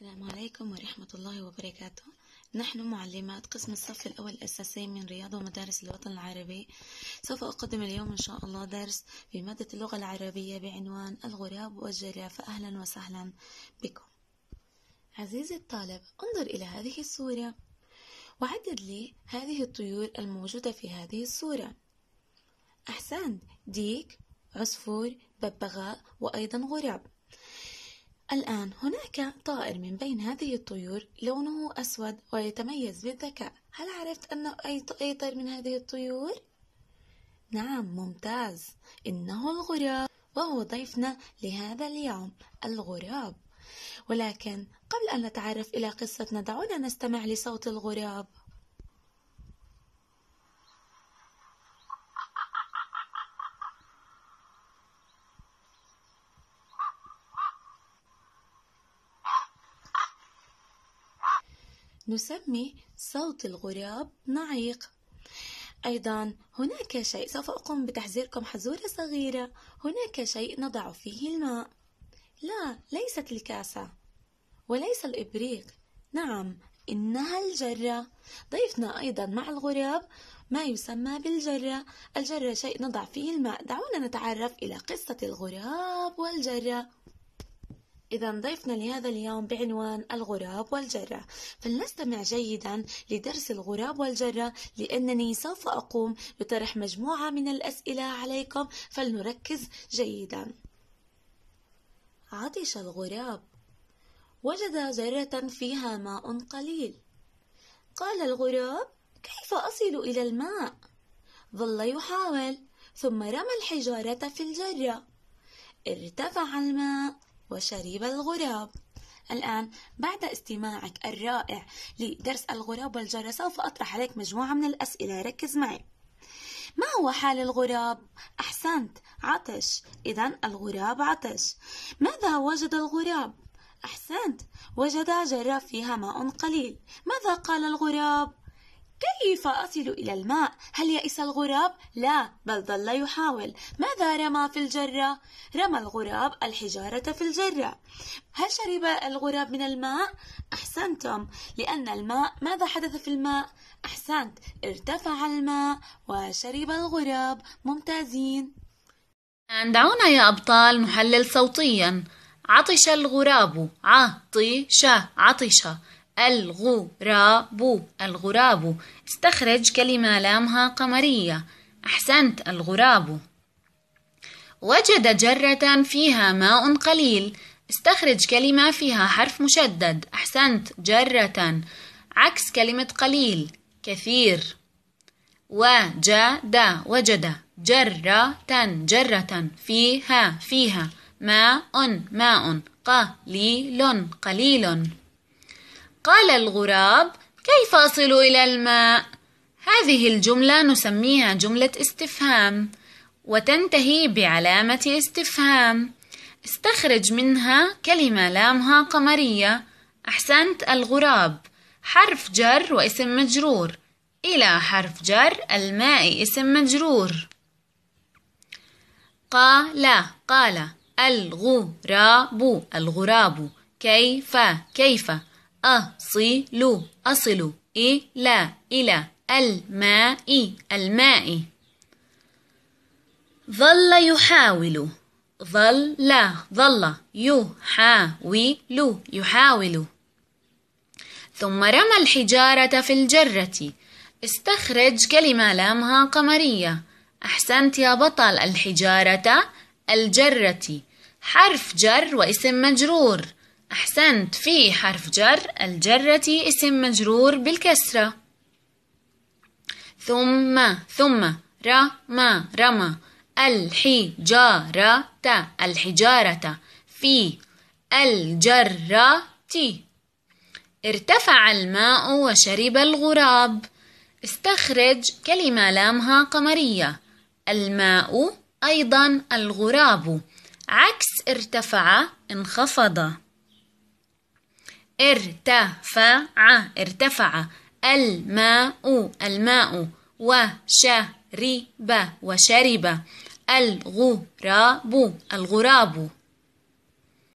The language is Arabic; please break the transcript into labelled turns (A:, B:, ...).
A: السلام عليكم ورحمة الله وبركاته نحن معلمات قسم الصف الأول الأساسي من رياضة ومدارس الوطن العربي سوف أقدم اليوم إن شاء الله درس بمادة اللغة العربية بعنوان الغراب والجرع فأهلا وسهلا بكم عزيزي الطالب انظر إلى هذه الصورة وعدد لي هذه الطيور الموجودة في هذه الصورة أحسنت ديك عصفور ببغاء وأيضا غراب الآن هناك طائر من بين هذه الطيور لونه أسود ويتميز بالذكاء هل عرفت أنه أي طائر من هذه الطيور؟ نعم ممتاز إنه الغراب وهو ضيفنا لهذا اليوم الغراب ولكن قبل أن نتعرف إلى قصتنا دعونا نستمع لصوت الغراب نسمي صوت الغراب نعيق أيضا هناك شيء سوف أقوم بتحذيركم حزورة صغيرة هناك شيء نضع فيه الماء لا ليست الكاسة وليس الإبريق نعم إنها الجرة ضيفنا أيضا مع الغراب ما يسمى بالجرة الجرة شيء نضع فيه الماء دعونا نتعرف إلى قصة الغراب والجرة إذا ضيفنا لهذا اليوم بعنوان الغراب والجرة فلنستمع جيدا لدرس الغراب والجرة لأنني سوف أقوم بطرح مجموعة من الأسئلة عليكم فلنركز جيدا عطش الغراب وجد جرة فيها ماء قليل قال الغراب كيف أصل إلى الماء؟ ظل يحاول ثم رمى الحجارة في الجرة ارتفع الماء وشريب الغراب الآن بعد استماعك الرائع لدرس الغراب والجرة سوف أطرح عليك مجموعة من الأسئلة ركز معي ما هو حال الغراب؟ أحسنت عطش إذا الغراب عطش ماذا وجد الغراب؟ أحسنت وجد جرة فيها ماء قليل ماذا قال الغراب؟ كيف أصل إلى الماء؟ هل يئس الغراب؟ لا بل ظل يحاول ماذا رمى في الجرة؟ رمى الغراب الحجارة في الجرة هل شرب الغراب من الماء؟ أحسنتم لأن الماء ماذا حدث في الماء؟ أحسنت
B: ارتفع الماء وشرب الغراب ممتازين دعونا يا أبطال نحلل صوتيا عطش الغراب عطش عطش الغراب الغراب استخرج كلمة لامها قمرية أحسنت الغراب وجد جرة فيها ماء قليل استخرج كلمة فيها حرف مشدد أحسنت جرة عكس كلمة قليل كثير وجد وجد جرة جرة فيها فيها ماء ماء قليل قليل قال الغراب كيف أصل إلى الماء؟ هذه الجملة نسميها جملة استفهام وتنتهي بعلامة استفهام استخرج منها كلمة لامها قمرية أحسنت الغراب حرف جر واسم مجرور إلى حرف جر الماء اسم مجرور قال قال الغراب الغراب كيف كيف أصل أصل إلى إلى الماء الماء ظل يحاول ظل لا ظل يحاول يحاول ثم رمى الحجارة في الجرة استخرج كلمة لامها قمرية أحسنت يا بطل الحجارة الجرة حرف جر واسم مجرور أحسنت في حرف جر الجرة اسم مجرور بالكسرة ثم ثم رما رما الحجارة الحجارة في الجرة ارتفع الماء وشرب الغراب استخرج كلمة لامها قمرية الماء أيضا الغراب عكس ارتفع انخفض ارتفع ارتفع الماء الماء وشرب وشرب الغراب الغراب